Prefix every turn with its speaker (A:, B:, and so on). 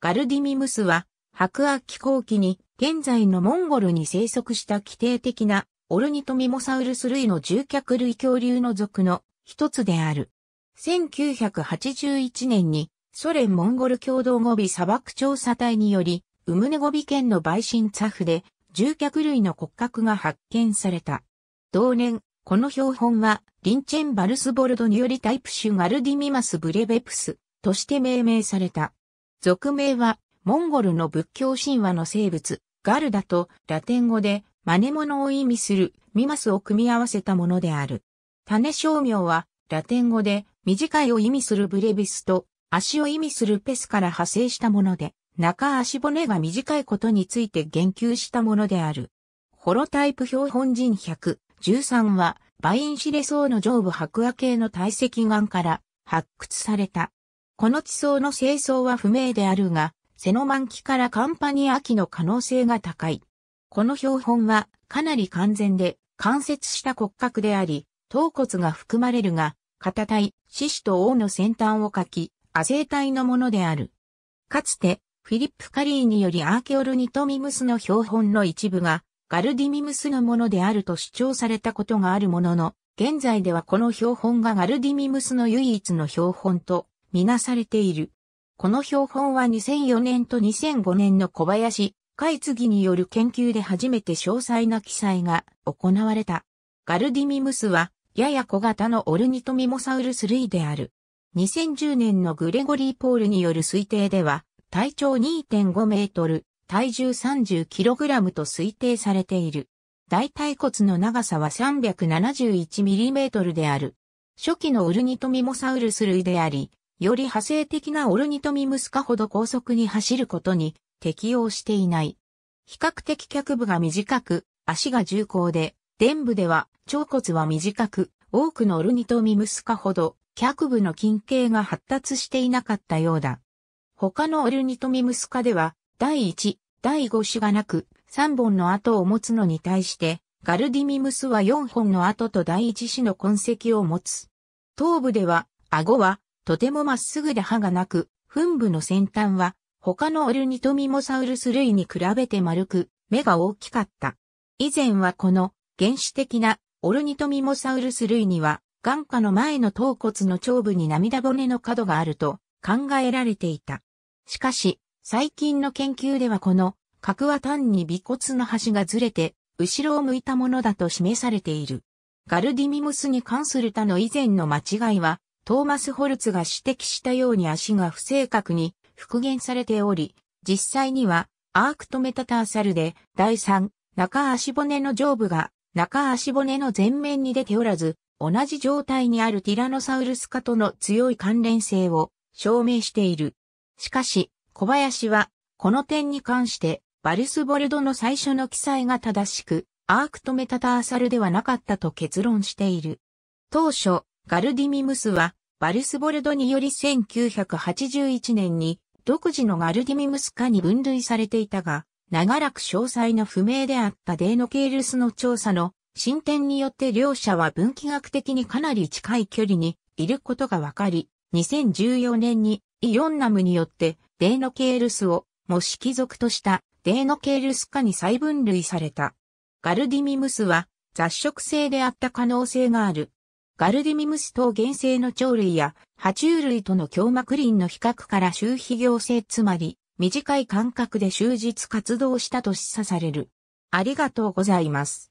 A: ガルディミムスは、白亜紀後期に、現在のモンゴルに生息した規定的な、オルニトミモサウルス類の獣脚類恐竜の属の一つである。1981年に、ソ連モンゴル共同語尾砂漠調査隊により、ウムネゴビ県のバイシンツァフで、獣脚類の骨格が発見された。同年、この標本は、リンチェンバルスボルドによりタイプ種ガルディミマスブレベプスとして命名された。俗名は、モンゴルの仏教神話の生物、ガルダとラテン語で真似物を意味するミマスを組み合わせたものである。種商名はラテン語で短いを意味するブレビスと足を意味するペスから派生したもので、中足骨が短いことについて言及したものである。ホロタイプ標本人113はバインシレソウの上部白亜系の堆積岩から発掘されたこの地層の清掃は不明であるが、セノマン期からカンパニア期の可能性が高い。この標本はかなり完全で関節した骨格であり、頭骨が含まれるが、肩体、獅子と王の先端を書き、亜生体のものである。かつて、フィリップ・カリーによりアーケオルニトミムスの標本の一部が、ガルディミムスのものであると主張されたことがあるものの、現在ではこの標本がガルディミムスの唯一の標本とみなされている。この標本は2004年と2005年の小林、海次による研究で初めて詳細な記載が行われた。ガルディミムスは、やや小型のオルニトミモサウルス類である。2010年のグレゴリー・ポールによる推定では、体長2.5メートル、体重3 0ラムと推定されている。大腿骨の長さは3 7 1トルである。初期のオルニトミモサウルス類であり、より派生的なオルニトミムスカほど高速に走ることに適応していない。比較的脚部が短く、足が重厚で、伝部では、腸骨は短く、多くのオルニトミムスカほど、脚部の筋形が発達していなかったようだ。他のオルニトミムスカでは、第1、第5種がなく、3本の跡を持つのに対して、ガルディミムスは4本の跡と第1種の痕跡を持つ。頭部では、顎はとてもまっすぐで歯がなく、噴部の先端は、他のオルニトミモサウルス類に比べて丸く、目が大きかった。以前はこの原始的なオルニトミモサウルス類には、眼下の前の頭骨の頂部に涙骨の角があると考えられていた。しかし、最近の研究ではこの角は単に尾骨の端がずれて、後ろを向いたものだと示されている。ガルディミムスに関する他の以前の間違いは、トーマス・ホルツが指摘したように足が不正確に復元されており、実際にはアークトメタターサルで第3、中足骨の上部が中足骨の前面に出ておらず、同じ状態にあるティラノサウルス化との強い関連性を証明している。しかし、小林は、この点に関して、バルスボルドの最初の記載が正しく、アークトメタターサルではなかったと結論している。当初、ガルディミムスは、バルスボルドにより1981年に、独自のガルディミムス科に分類されていたが、長らく詳細の不明であったデーノケールスの調査の進展によって両者は分岐学的にかなり近い距離にいることが分かり、2014年にイオンナムによってデーノケールスを模式属としたデーノケールス科に再分類された。ガルディミムスは雑食性であった可能性がある。ガルディミムス等原生の鳥類や、爬虫類との胸膜林の比較から周皮行性つまり、短い間隔で終日活動したと示唆される。ありがとうございます。